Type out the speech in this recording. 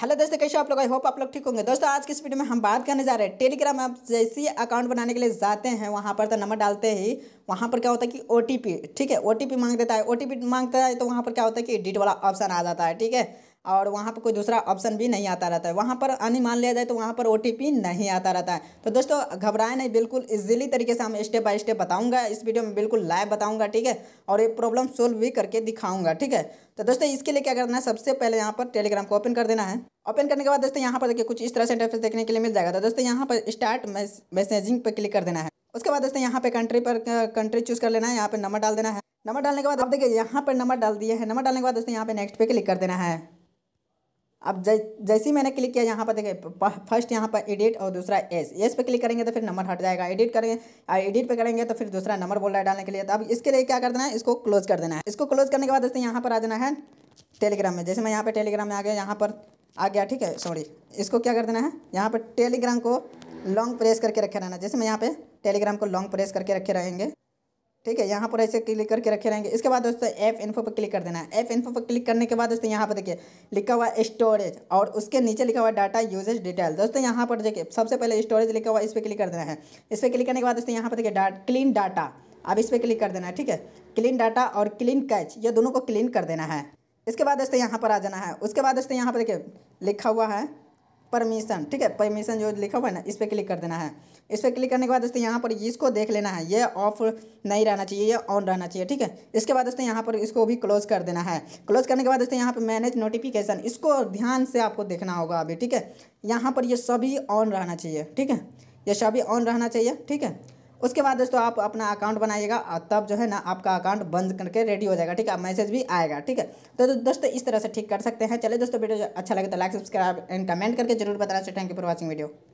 hello दोस्तों कैसे आप लोग आई होप आप लोग ठीक होंगे दोस्तों आज की इस वीडियो में हम बात करने जा रहे हैं टेलीग्राम आप जैसे ही अकाउंट बनाने के लिए जाते हैं वहाँ पर तो नंबर डालते ही वहाँ पर क्या होता है कि ओ ठीक है ओ मांग देता है ओ मांगता है तो वहाँ पर क्या होता है कि एडिट वाला ऑप्शन आ जाता है ठीक है और वहाँ पर कोई दूसरा ऑप्शन भी नहीं आता रहता है वहाँ पर अन्य मान लिया जाए तो वहाँ पर ओ नहीं आता रहता है तो दोस्तों घबराए नहीं बिल्कुल ईजिली तरीके से हम स्टेप बाय स्टेप बताऊँगा इस वीडियो में बिल्कुल लाइव बताऊँगा ठीक है और ये प्रॉब्लम सोल्व भी करके दिखाऊँगा ठीक है तो दोस्तों इसके लिए क्या करना है सबसे पहले यहाँ पर टेलीग्राम को ओपन कर देना है ओपन करने के बाद दोस्तों यहाँ पर देखिए कुछ इस तरह से इंटरफेस देखने के लिए मिल जाएगा तो दोस्तों यहाँ पर स्टार्ट मैसेजिंग पर क्लिक कर देना है उसके बाद दोस्तों यहाँ पे कंट्री पर कंट्री चूज कर लेना है यहाँ पर नंबर डाल देना है नंबर डालने के बाद आप देखिए यहाँ पर नंबर डाल दिया है नंबर डालने के बाद दोस्तों यहाँ पे नेक्स्ट पे क्लिक कर देना है अब जै, जैसे ही मैंने क्लिक किया यहाँ पर देखें फर्स्ट यहाँ पर एडिट और दूसरा एस एस पे क्लिक करेंगे तो फिर नंबर हट जाएगा एडिट करेंगे एडिट पे करेंगे तो फिर दूसरा नंबर बोल रहा है डालने के लिए तो अब इसके लिए क्या कर देना है इसको क्लोज कर देना है इसको क्लोज करने के बाद दोस्तों यहाँ पर आ जाना है टेलीग्राम में जैसे मैं यहाँ पर टेलीग्राम में आ गया यहाँ पर आ गया ठीक है सॉरी इसको क्या कर देना है यहाँ पर टेलीग्राम को लॉन्ग प्रेस करके रखे रहना जैसे मैं यहाँ पर टेलीग्राम को लॉन्ग प्रेस करके रखे रहेंगे ठीक है यहाँ पर ऐसे क्लिक करके रखे रहेंगे इसके बाद दोस्तों एफ इन्फो पर क्लिक कर देना है एफ इन्फो पर क्लिक करने के बाद दोस्तों यहाँ पर देखिए लिखा हुआ स्टोरेज और उसके नीचे लिखा हुआ डाटा यूजेज डिटेल दोस्तों यहाँ पर देखिए सबसे पहले स्टोरेज लिखा हुआ इस पर क्लिक कर देना है इस पर क्लिक करने के बाद दोस्तों यहाँ पर देखिए डा क्लीन डाटा अब इस पर क्लिक कर देना है ठीक है क्लीन डाटा और क्लीन कैच ये दोनों को क्लीन कर देना है इसके बाद दोस्तों यहाँ पर आ जाना है उसके बाद दोस्तों यहाँ पर देखिए लिखा हुआ है परमिशन ठीक है परमिशन जो लिखा हुआ है ना इस पर क्लिक कर देना है इस पर क्लिक करने के बाद दोस्तों यहाँ पर इसको देख लेना है ये ऑफ नहीं रहना चाहिए ये ऑन रहना चाहिए ठीक है इसके बाद दोस्तों यहाँ पर इसको भी क्लोज कर देना है क्लोज करने के बाद दोस्तों यहाँ पर मैनेज नोटिफिकेशन इसको ध्यान से आपको देखना होगा अभी ठीक है यहाँ पर ये सभी ऑन रहना चाहिए ठीक है ये सभी ऑन रहना चाहिए ठीक है उसके बाद दोस्तों आप अपना अकाउंट बनाइएगा और तब जो है ना आपका अकाउंट बंद करके रेडी हो जाएगा ठीक है मैसेज भी आएगा ठीक है तो दोस्तों इस तरह से ठीक कर सकते हैं चले दोस्तों वीडियो अच्छा लगे तो लाइक सब्सक्राइब एंड कमेंट करके जरूर बताना चाहिए thank you for watching video